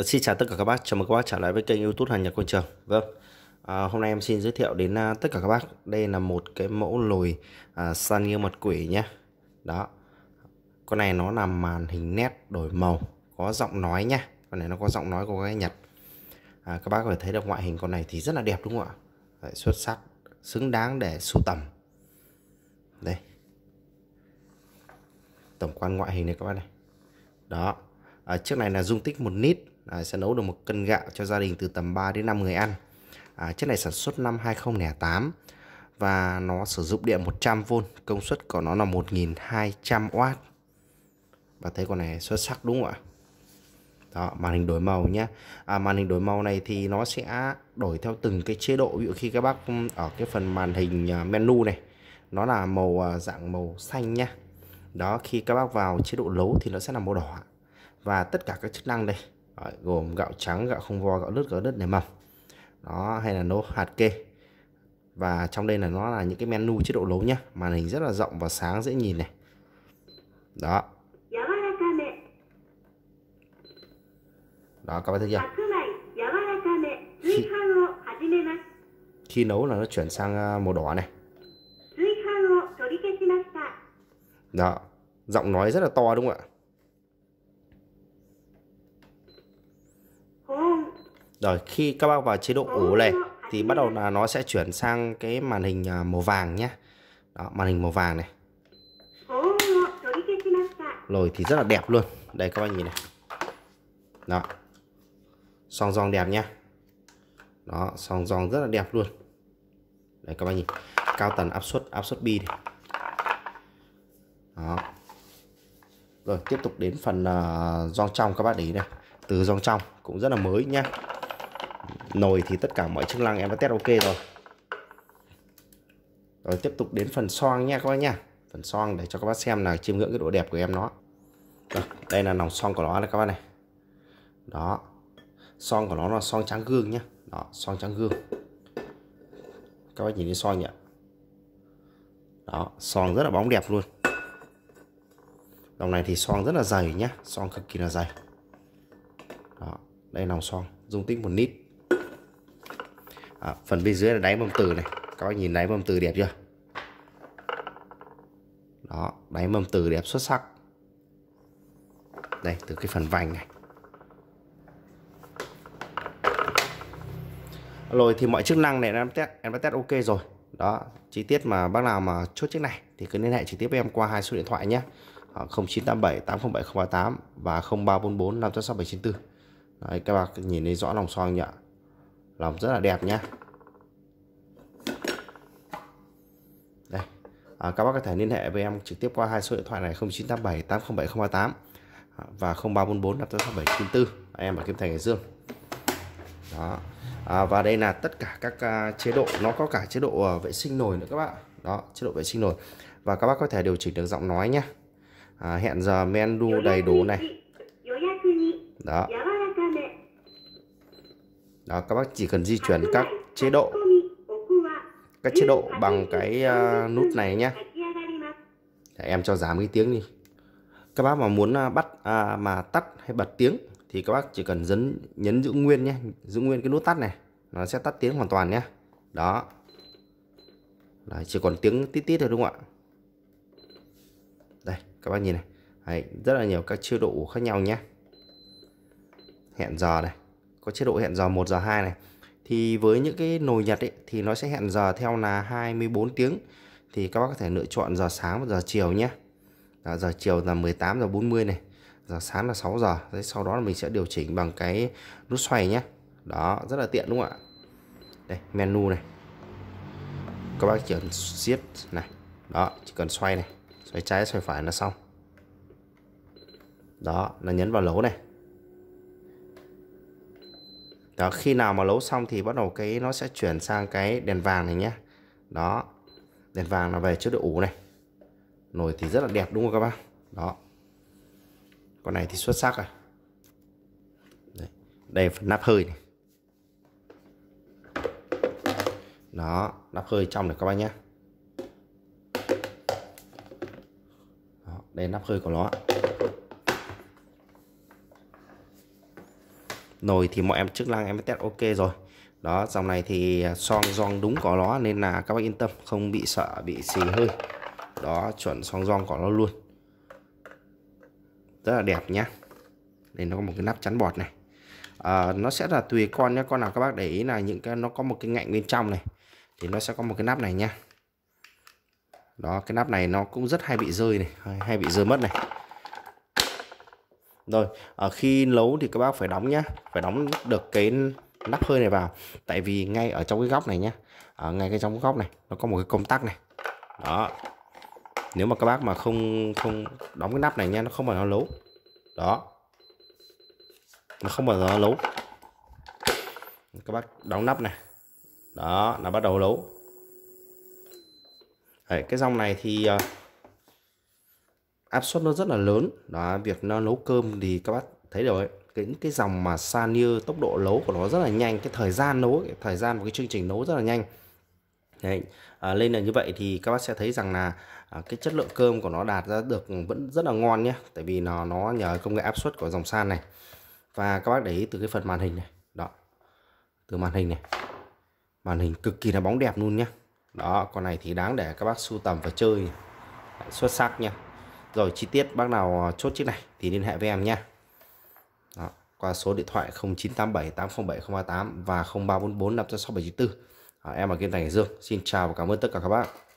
Ờ, xin chào tất cả các bác, chào mừng các bác trở lại với kênh youtube hàng Nhật Quân Trường Vâng, à, hôm nay em xin giới thiệu đến à, tất cả các bác Đây là một cái mẫu lồi à, san nghiêu mật quỷ nhé Đó, con này nó làm màn hình nét đổi màu, có giọng nói nhá Con này nó có giọng nói của cái Nhật à, Các bác có thể thấy được ngoại hình con này thì rất là đẹp đúng không ạ Đấy, Xuất sắc, xứng đáng để sưu tầm Đây Tổng quan ngoại hình này các bác này Đó, à, chiếc này là dung tích 1 nít à, sẽ nấu được một cân gạo cho gia đình từ tầm 3 đến 5 người ăn. À, chất này sản xuất năm 2008 và nó sử dụng điện 100V, công suất của nó là 1200W. Và thấy con này xuất sắc đúng không ạ? Đó, màn hình đổi màu nhé. À, màn hình đổi màu này thì nó sẽ đổi theo từng cái chế độ. Ví dụ khi các bác ừ, ở cái phần màn hình à, menu này, nó là màu à, dạng màu xanh nhé. Đó, khi các bác vào chế độ lấu thì nó sẽ là màu đỏ. Và tất cả các chức năng đây, Đấy, gồm gạo trắng gạo không vo gạo lứt gạo đất nề mầm đó hay là nấu hạt kê và trong đây là nó là những cái menu chế độ nấu nhá màn hình rất là rộng và sáng dễ nhìn này đó đó các bạn thấy chưa khi, khi nấu là nó chuyển sang à, màu đỏ này đó giọng nói rất là to đúng không ạ rồi khi các bác vào chế độ ủ này thì bắt đầu là nó sẽ chuyển sang cái màn hình à, màu vàng nhé đó, màn hình màu vàng này rồi thì rất là đẹp luôn đây các bác nhìn này đó song song đẹp nhá đó song song rất là đẹp luôn đây các bác nhìn cao tần áp suất áp suất bi này. đó rồi tiếp tục đến phần uh, à, rong trong các bác để ý này từ rong trong cũng rất là mới nhá nồi thì tất cả mọi chức năng em đã test ok rồi rồi tiếp tục đến phần xoang nha các bác nha phần xoang để cho các bác xem là chiêm ngưỡng cái độ đẹp của em nó rồi, đây là nòng xoang của nó này các bác này đó xoang của nó là xoang trắng gương nhá đó xoang trắng gương các bác nhìn thấy xoang nhỉ đó xoang rất là bóng đẹp luôn dòng này thì xoang rất là dày nhá xoang cực kỳ là dày đó đây là nòng xoang dung tích một lít à, phần bên dưới là đáy mâm từ này các bác nhìn đáy mâm từ đẹp chưa đó đáy mâm từ đẹp xuất sắc đây từ cái phần vành này rồi thì mọi chức năng này em test em đã test ok rồi đó chi tiết mà bác nào mà chốt chiếc này thì cứ liên hệ trực tiếp với em qua hai số điện thoại nhé 0987 807 038 và 0344 567 94 Đấy, các bác nhìn thấy rõ lòng xoang nhỉ lòng rất là đẹp nhá đây à, các bác có thể liên hệ với em trực tiếp qua hai số điện thoại này 0987 807 038 và 0344 56794 em ở Kim Thành Hải Dương đó à, và đây là tất cả các uh, chế độ nó có cả chế độ uh, vệ sinh nồi nữa các bạn đó chế độ vệ sinh nồi và các bác có thể điều chỉnh được giọng nói nhé à, hẹn giờ menu đầy đủ này đó dạ đó các bác chỉ cần di chuyển các chế độ các chế độ bằng cái uh, nút này nhé Để em cho giảm cái tiếng đi các bác mà muốn à, bắt à, mà tắt hay bật tiếng thì các bác chỉ cần dấn nhấn giữ nguyên nhé giữ nguyên cái nút tắt này nó sẽ tắt tiếng hoàn toàn nhé đó Đấy, chỉ còn tiếng tít tít thôi đúng không ạ đây các bác nhìn này Đấy, rất là nhiều các chế độ khác nhau nhé hẹn giờ này có chế độ hẹn giờ 1 giờ 2 này thì với những cái nồi nhật ấy, thì nó sẽ hẹn giờ theo là 24 tiếng thì các bác có thể lựa chọn giờ sáng và giờ chiều nhé đó, giờ chiều là 18 giờ 40 này giờ sáng là 6 giờ Đấy, sau đó là mình sẽ điều chỉnh bằng cái nút xoay nhé đó rất là tiện đúng không ạ đây menu này các bác chỉ cần siết này đó chỉ cần xoay này xoay trái xoay phải là xong đó là nhấn vào lấu này đó khi nào mà lấu xong thì bắt đầu cái nó sẽ chuyển sang cái đèn vàng này nhé đó đèn vàng là về trước đội ủ này nồi thì rất là đẹp đúng không các bác? đó con này thì xuất sắc rồi Đấy. đây phần nắp hơi này đó nắp hơi trong này các bác nhé đó, đây nắp hơi của nó nồi thì mọi em chức năng em test ok rồi đó dòng này thì à, song rong đúng có nó nên là các bác yên tâm không bị sợ bị xì hơi đó chuẩn song rong có nó luôn rất là đẹp nhá đây nó có một cái nắp chắn bọt này à, nó sẽ là tùy con nhé con nào các bác để ý là những cái nó có một cái ngạnh bên trong này thì nó sẽ có một cái nắp này nhá đó cái nắp này nó cũng rất hay bị rơi này hay bị rơi mất này rồi à, khi nấu thì các bác phải đóng nhá phải đóng được cái nắp hơi này vào tại vì ngay ở trong cái góc này nhá ở ờ, ngay cái trong cái góc này nó có một cái công tắc này đó nếu mà các bác mà không không đóng cái nắp này nha nó không bao nó lấu đó nó không bao giờ nó lấu các bác đóng nắp này đó là bắt đầu lấu Đấy, cái dòng này thì uh, áp suất nó rất là lớn đó việc nó nấu cơm thì các bác thấy rồi những cái dòng mà Sanyo tốc độ nấu của nó rất là nhanh cái thời gian nấu cái thời gian của cái chương trình nấu rất là nhanh Đấy. À, lên là như vậy thì các bác sẽ thấy rằng là à, cái chất lượng cơm của nó đạt ra được vẫn rất là ngon nhé tại vì nó nó nhờ công nghệ áp suất của dòng san này và các bác để ý từ cái phần màn hình này đó từ màn hình này màn hình cực kỳ là bóng đẹp luôn nhé đó con này thì đáng để các bác sưu tầm và chơi xuất sắc nhé. Rồi chi tiết bác nào à, chốt chiếc này thì liên hệ với em nhé. Đó, qua số điện thoại 0987 807 038 và 0344 56794. À, em ở Kim Thành Hải Dương. Xin chào và cảm ơn tất cả các bác.